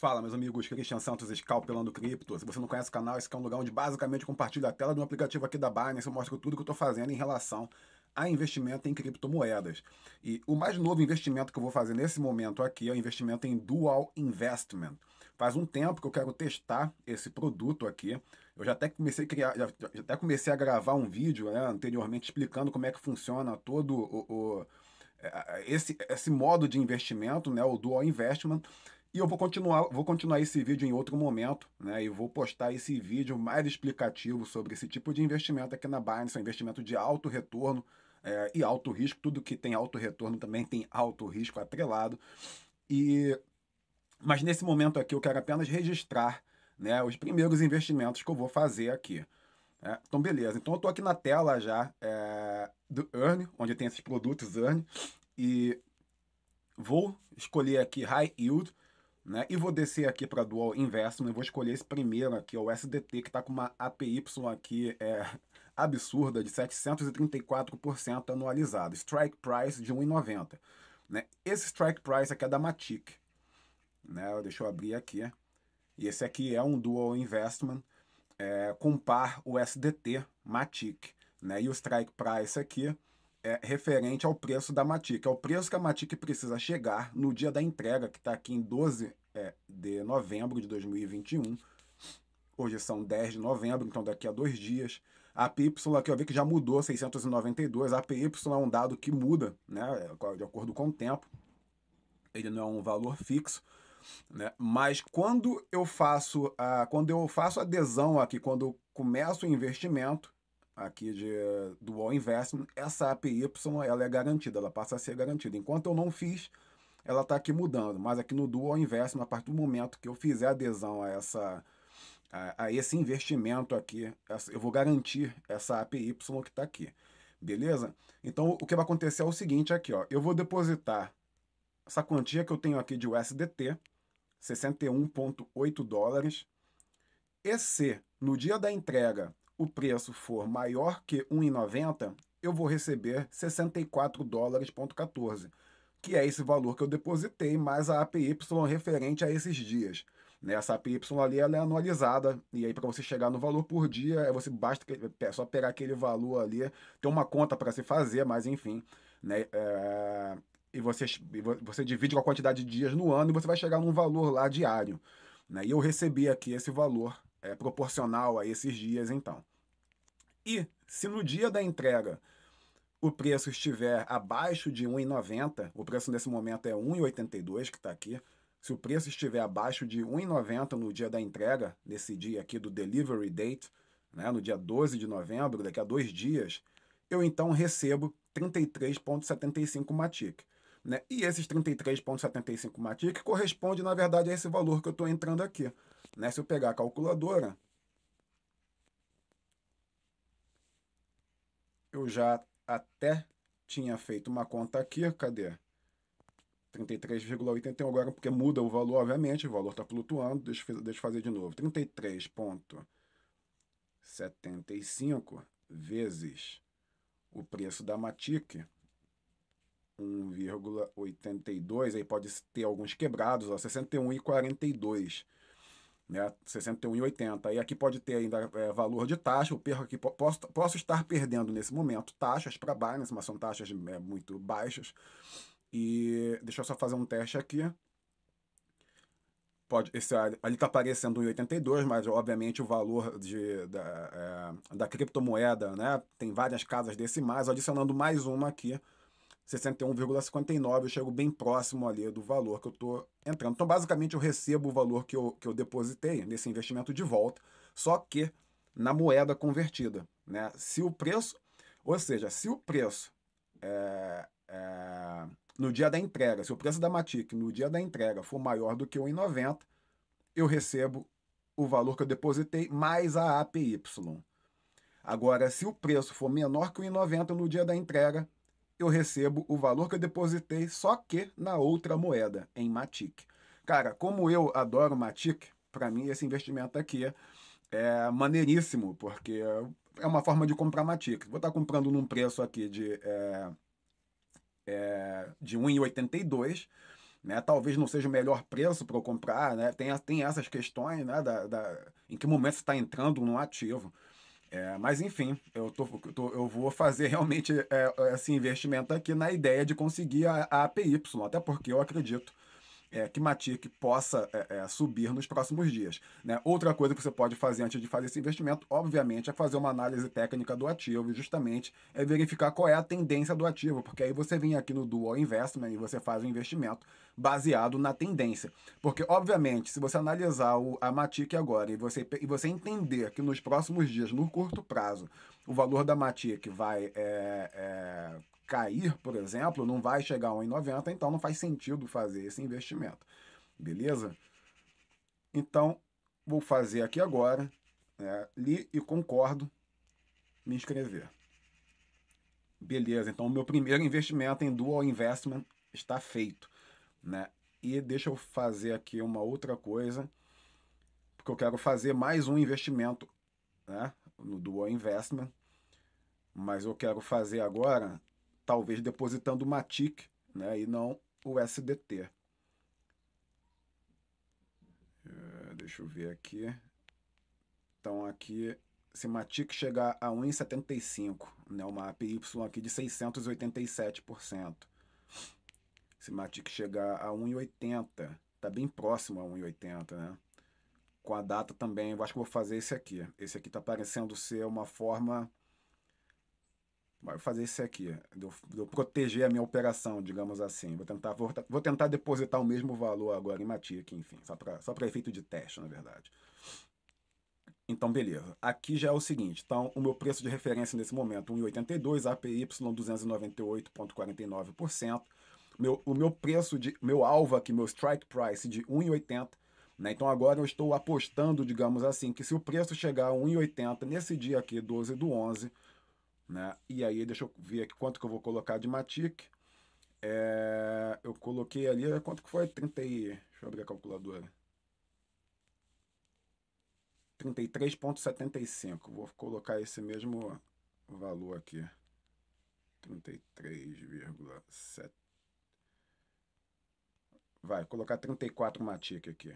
Fala, meus amigos, é Cristian Santos, Scalpelando Cripto. Se você não conhece o canal, esse é um lugar onde basicamente compartilho a tela de um aplicativo aqui da Binance, eu mostro tudo que eu estou fazendo em relação a investimento em criptomoedas. E o mais novo investimento que eu vou fazer nesse momento aqui é o investimento em Dual Investment. Faz um tempo que eu quero testar esse produto aqui. Eu já até comecei a criar, já, já até comecei a gravar um vídeo né, anteriormente explicando como é que funciona todo o, o é, é, esse, esse modo de investimento, né, o Dual Investment. E eu vou continuar, vou continuar esse vídeo em outro momento, né? E vou postar esse vídeo mais explicativo sobre esse tipo de investimento aqui na Binance, um investimento de alto retorno é, e alto risco. Tudo que tem alto retorno também tem alto risco atrelado. E mas nesse momento aqui eu quero apenas registrar, né, os primeiros investimentos que eu vou fazer aqui. É, então, beleza. Então, eu estou aqui na tela já é, do Earn, onde tem esses produtos Earn, e vou escolher aqui High Yield, né? E vou descer aqui para Dual Investment, né? vou escolher esse primeiro aqui, o SDT, que está com uma APY aqui é, absurda de 734% anualizado, strike price de 1,90. Né? Esse strike price aqui é da Matic, né? deixa eu abrir aqui, e esse aqui é um Dual Investment, é, par o SDT Matic, né? e o strike price aqui é, referente ao preço da Matic. É o preço que a Matic precisa chegar no dia da entrega, que está aqui em 12 é, de novembro de 2021. Hoje são 10 de novembro, então daqui a dois dias. A PY aqui eu vi que já mudou, 692. A PY é um dado que muda, né, é, de acordo com o tempo. Ele não é um valor fixo. Né? Mas quando eu faço a, quando eu faço adesão aqui, quando eu começo o investimento, aqui de, do All Investment, essa APY ela é garantida, ela passa a ser garantida. Enquanto eu não fiz, ela está aqui mudando, mas aqui no Dual Investment, a partir do momento que eu fizer adesão a, essa, a, a esse investimento aqui, essa, eu vou garantir essa APY que está aqui, beleza? Então, o que vai acontecer é o seguinte aqui, ó, eu vou depositar essa quantia que eu tenho aqui de USDT, 61,8 dólares, e se no dia da entrega o preço for maior que 1,90, eu vou receber 64 dólares.14, que é esse valor que eu depositei mais a APY referente a esses dias. Né? Essa APY ali ela é anualizada, e aí para você chegar no valor por dia, é você basta é só pegar aquele valor ali, tem uma conta para se fazer, mas enfim, né? É, e você, você divide com a quantidade de dias no ano e você vai chegar num valor lá diário. Né? E eu recebi aqui esse valor é, proporcional a esses dias, então. E se no dia da entrega o preço estiver abaixo de 1,90, o preço nesse momento é 1,82 que está aqui. Se o preço estiver abaixo de 1,90 no dia da entrega, nesse dia aqui do delivery date, né, no dia 12 de novembro, daqui a dois dias, eu então recebo 33,75 Matic. Né? E esses 33,75 Matic corresponde, na verdade, a esse valor que eu estou entrando aqui. Né? Se eu pegar a calculadora, eu já até tinha feito uma conta aqui, cadê? 33,81 agora, porque muda o valor, obviamente, o valor está flutuando, deixa, deixa eu fazer de novo. 33,75 vezes o preço da Matic, 1,82, aí pode ter alguns quebrados, 61,42 né, 61,80. E aqui pode ter ainda é, valor de taxa, eu perco aqui, posso, posso estar perdendo nesse momento taxas para Binance, né, mas são taxas é, muito baixas. E deixa eu só fazer um teste aqui. Pode, esse, ali está aparecendo 1,82, mas obviamente o valor de, da, é, da criptomoeda né, tem várias casas decimais, adicionando mais uma aqui 61,59, eu chego bem próximo ali do valor que eu estou entrando. Então, basicamente, eu recebo o valor que eu, que eu depositei nesse investimento de volta, só que na moeda convertida. Né? Se o preço, ou seja, se o preço é, é, no dia da entrega, se o preço da Matic no dia da entrega for maior do que 1,90, eu recebo o valor que eu depositei mais a APY. Agora, se o preço for menor que 1,90 no dia da entrega, eu recebo o valor que eu depositei, só que na outra moeda, em Matic. Cara, como eu adoro Matic, para mim esse investimento aqui é maneiríssimo, porque é uma forma de comprar Matic. Vou estar tá comprando num preço aqui de, é, é, de 1,82. Né? Talvez não seja o melhor preço para eu comprar, né? tem, tem essas questões né? da, da, em que momento você está entrando no ativo. É, mas enfim, eu, tô, tô, eu vou fazer realmente é, é, esse investimento aqui na ideia de conseguir a, a APY, até porque eu acredito é, que Matic possa é, é, subir nos próximos dias. Né? Outra coisa que você pode fazer antes de fazer esse investimento, obviamente, é fazer uma análise técnica do ativo e justamente é verificar qual é a tendência do ativo, porque aí você vem aqui no Dual Investment e você faz um investimento baseado na tendência. Porque, obviamente, se você analisar o, a Matic agora e você, e você entender que nos próximos dias, no curto prazo, o valor da Matic vai é, é, cair, por exemplo, não vai chegar a 1,90, então não faz sentido fazer esse investimento. Beleza? Então, vou fazer aqui agora, né, li e concordo, me inscrever. Beleza, então o meu primeiro investimento em Dual Investment está feito. Né? E deixa eu fazer aqui uma outra coisa, porque eu quero fazer mais um investimento né, no Dual Investment, mas eu quero fazer agora talvez depositando o Matic né, e não o SDT. É, deixa eu ver aqui. Então aqui, se Matic chegar a 1,75, né, uma APY aqui de 687%. Se Matic chegar a 1,80, tá bem próximo a 1,80, né? Com a data também, eu acho que vou fazer esse aqui. Esse aqui está parecendo ser uma forma Vou fazer isso aqui, de eu, eu, proteger a minha operação, digamos assim. Vou tentar, vou, vou tentar depositar o mesmo valor agora em Matic, enfim, só para só efeito de teste, na verdade. Então, beleza. Aqui já é o seguinte, então, o meu preço de referência nesse momento, 1,82, APY 298,49%. Meu, o meu preço, de meu alvo aqui, meu strike price de 1,80, né? Então agora eu estou apostando, digamos assim, que se o preço chegar a 1,80 nesse dia aqui, 12 do 11, né? E aí, deixa eu ver aqui quanto que eu vou colocar de Matic. É, eu coloquei ali, quanto que foi? 30 e... Deixa eu abrir a calculadora. 33.75. Vou colocar esse mesmo valor aqui. 33,7. Vai, colocar 34 Matic aqui.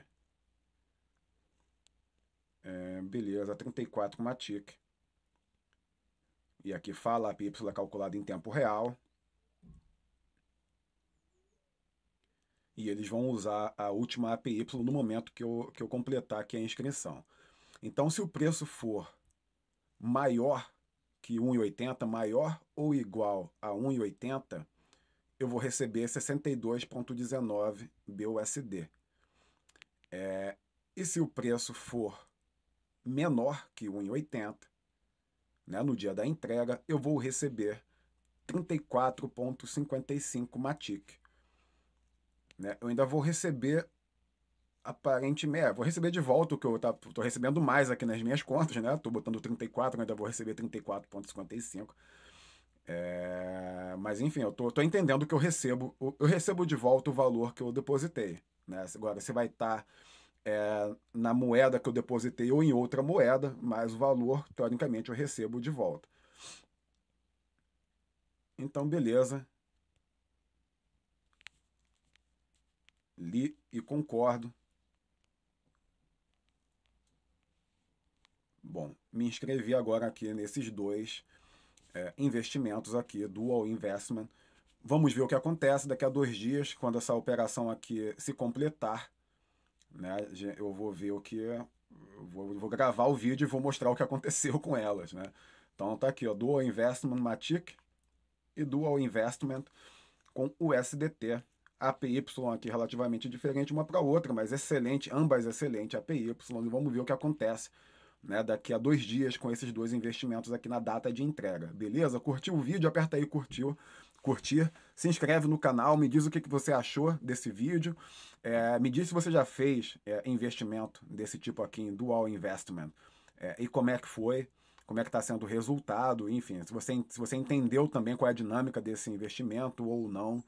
É, beleza, 34 Matic. E aqui fala a PY calculada em tempo real. E eles vão usar a última APY no momento que eu, que eu completar aqui a inscrição. Então, se o preço for maior que 1,80, maior ou igual a 1,80, eu vou receber 62,19 BUSD. É, e se o preço for menor que 1,80, né, no dia da entrega, eu vou receber 34,55 Matic. Né? Eu ainda vou receber aparentemente, é, vou receber de volta o que eu tá, tô recebendo mais aqui nas minhas contas, né? Tô botando 34, ainda vou receber 34,55. É, mas enfim, eu tô, tô entendendo que eu recebo, eu recebo de volta o valor que eu depositei, né? Agora, você vai estar tá é, na moeda que eu depositei ou em outra moeda, mas o valor, teoricamente, eu recebo de volta. Então, beleza. Li e concordo. Bom, me inscrevi agora aqui nesses dois é, investimentos aqui, Dual Investment. Vamos ver o que acontece daqui a dois dias, quando essa operação aqui se completar né? Eu vou ver o que. Vou, vou gravar o vídeo e vou mostrar o que aconteceu com elas, né? Então tá aqui, ó, Dual Investment Matic e Dual Investment com USDT. APY aqui relativamente diferente uma para outra, mas excelente, ambas excelente APY. E vamos ver o que acontece né, daqui a dois dias com esses dois investimentos aqui na data de entrega. Beleza? Curtiu o vídeo? Aperta aí curtiu curtir, se inscreve no canal, me diz o que, que você achou desse vídeo, é, me diz se você já fez é, investimento desse tipo aqui em Dual Investment é, e como é que foi, como é que está sendo o resultado, enfim, se você, se você entendeu também qual é a dinâmica desse investimento ou não,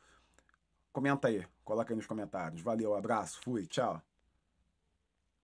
comenta aí, coloca aí nos comentários. Valeu, abraço, fui, tchau.